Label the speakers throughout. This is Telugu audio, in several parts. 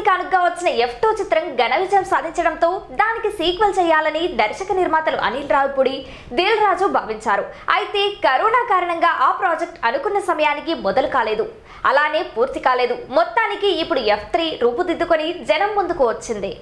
Speaker 1: సంక్రాంతి కానుకగా వచ్చిన ఎఫ్ టూ చిత్రం ఘన విజయం సాధించడంతో దానికి సీక్వెల్ చేయాలని దర్శక నిర్మాతలు అనిల్ రావుపుడి దిల్ రాజు భావించారు అయితే కరోనా కారణంగా ఆ ప్రాజెక్ట్ అనుకున్న సమయానికి మొదలు కాలేదు అలానే పూర్తి కాలేదు మొత్తానికి ఇప్పుడు ఎఫ్ త్రీ రూపుదిద్దుకొని జనం ముందుకు వచ్చింది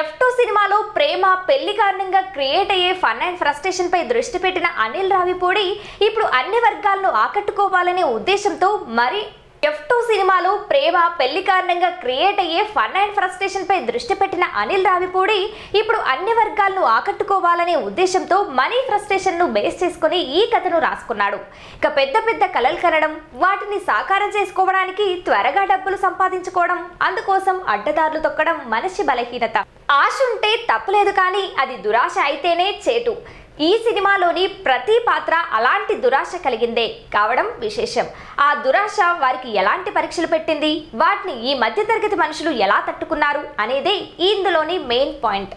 Speaker 1: ఎఫ్ టూ సినిమాలో ప్రేమ పెళ్లి కారణంగా క్రియేట్ అయ్యే ఫన్ అండ్ ఫ్రస్ట్రేషన్ పై దృష్టి పెట్టిన అనిల్ రావిపూడి ఇప్పుడు అన్ని వర్గాలను ఆకట్టుకోవాలనే ఉద్దేశంతో మరి ఎఫ్ టూ సినిమాలో ప్రేమ పెళ్లి కారణంగా క్రియేట్ అయ్యే ఫన్ అండ్ ఫ్రస్ట్రేషన్ పై దృష్టి పెట్టిన అనిల్ రావిపూడి ఇప్పుడు అన్ని వర్గాలను ఆకట్టుకోవాలనే ఉద్దేశంతో మనీ ఫ్రస్ట్రేషన్ ను బేస్ చేసుకుని ఈ కథను రాసుకున్నాడు ఇక పెద్ద పెద్ద కలలు కనడం వాటిని సాకారం చేసుకోవడానికి త్వరగా డబ్బులు సంపాదించుకోవడం అందుకోసం అడ్డదారులు తొక్కడం మనిషి బలహీనత ఆశ ఉంటే తప్పులేదు కానీ అది దురాశ అయితేనే చేటు ఈ సినిమాలోని ప్రతి పాత్ర అలాంటి దురాశ కలిగిందే కావడం విశేషం ఆ దురాశ వారికి ఎలాంటి పరీక్షలు పెట్టింది వాటిని ఈ మధ్యతరగతి మనుషులు ఎలా తట్టుకున్నారు అనేదే ఇందులోని మెయిన్ పాయింట్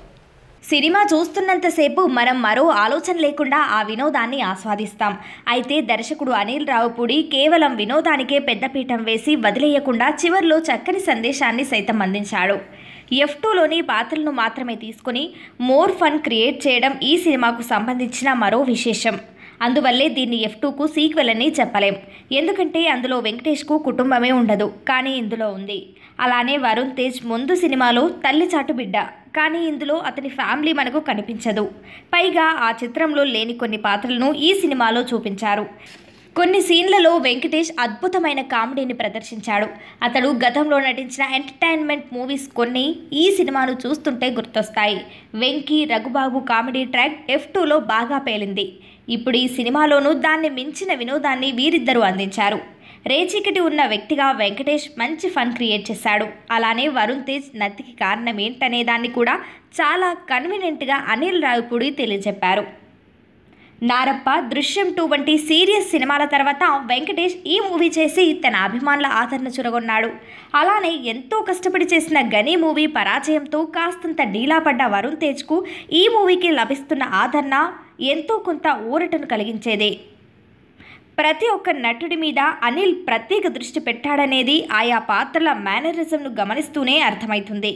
Speaker 1: సినిమా చూస్తున్నంతసేపు మనం మరో ఆలోచన లేకుండా ఆ వినోదాన్ని ఆస్వాదిస్తాం అయితే దర్శకుడు అనిల్ రావుపూడి కేవలం వినోదానికే పెద్దపీఠం వేసి వదిలేయకుండా చివరిలో చక్కని సందేశాన్ని సైతం అందించాడు ఎఫ్ టూలోని పాత్రలను మాత్రమే తీసుకుని మోర్ ఫన్ క్రియేట్ చేయడం ఈ సినిమాకు సంబంధించిన మరో విశేషం అందువల్లే దీన్ని ఎఫ్ టూకు సీక్వెల్ అని చెప్పలేం ఎందుకంటే అందులో వెంకటేష్కు కుటుంబమే ఉండదు కానీ ఇందులో ఉంది అలానే వరుణ్ తేజ్ ముందు సినిమాలో తల్లి చాటు బిడ్డ కానీ ఇందులో అతని ఫ్యామిలీ మనకు కనిపించదు పైగా ఆ చిత్రంలో లేని కొన్ని పాత్రలను ఈ సినిమాలో చూపించారు కొన్ని సీన్లలో వెంకటేష్ అద్భుతమైన కామెడీని ప్రదర్శించాడు అతడు గతంలో నటించిన ఎంటర్టైన్మెంట్ మూవీస్ కొన్ని ఈ సినిమాను చూస్తుంటే గుర్తొస్తాయి Venky Raghubabu comedy track F టూలో బాగా పేలింది ఇప్పుడు ఈ సినిమాలోనూ దాన్ని మించిన వినోదాన్ని వీరిద్దరూ అందించారు రేచికటి ఉన్న వ్యక్తిగా వెంకటేష్ మంచి ఫన్ క్రియేట్ చేశాడు అలానే వరుణ్ తేజ్ నత్తికి కారణం ఏంటనే దాన్ని కూడా చాలా కన్వీనియంట్గా అనిల్ రావిపూడి తెలియజెప్పారు నారప్ప దృశ్యం టూ వంటి సీరియస్ సినిమాల తర్వాత వెంకటేష్ ఈ మూవీ చేసి తన అభిమానుల ఆదరణ చురగొన్నాడు అలానే ఎంతో కష్టపడి చేసిన గనీ మూవీ పరాజయంతో కాస్తంత డీలాపడ్డ పడ్డ వరుణ్ తేజ్కు ఈ మూవీకి లభిస్తున్న ఆదరణ ఎంతో కొంత ఊరటను కలిగించేదే ప్రతి ఒక్క నటుడి మీద అనిల్ ప్రత్యేక దృష్టి పెట్టాడనేది ఆయా పాత్రల మేనరిజంను గమనిస్తూనే అర్థమవుతుంది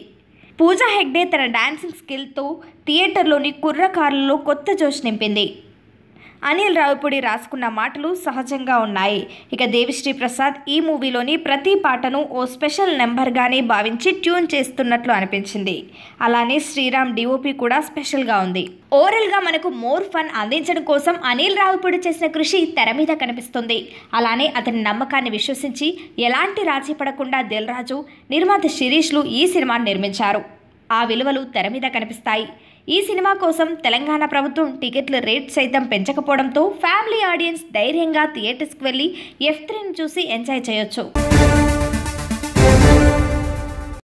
Speaker 1: పూజా హెగ్డే తన డాన్సింగ్ స్కిల్తో థియేటర్లోని కుర్రకారులలో కొత్త జోష్ నింపింది అనిల్ రావిపూడి రాసుకున్న మాటలు సహజంగా ఉన్నాయి ఇక దేవిశ్రీ ప్రసాద్ ఈ మూవీలోని ప్రతి పాటను ఓ స్పెషల్ నెంబర్గానే భావించి ట్యూన్ చేస్తున్నట్లు అనిపించింది అలానే శ్రీరామ్ డిఓపి కూడా స్పెషల్గా ఉంది ఓవరాల్గా మనకు మోర్ ఫన్ అందించడం కోసం అనిల్ రావిపూడి చేసిన కృషి తెర మీద కనిపిస్తుంది అలానే అతని నమ్మకాన్ని విశ్వసించి ఎలాంటి రాజీ పడకుండా రాజు నిర్మాత శిరీష్లు ఈ సినిమాను నిర్మించారు ఆ విలువలు తెర మీద కనిపిస్తాయి ఈ సినిమా కోసం తెలంగాణ ప్రభుత్వం టికెట్ల రేట్ సైతం పెంచకపోవడంతో ఫ్యామిలీ ఆడియన్స్ ధైర్యంగా థియేటర్స్కి వెళ్ళి ఎఫ్ త్రీని చూసి ఎంజాయ్ చేయొచ్చు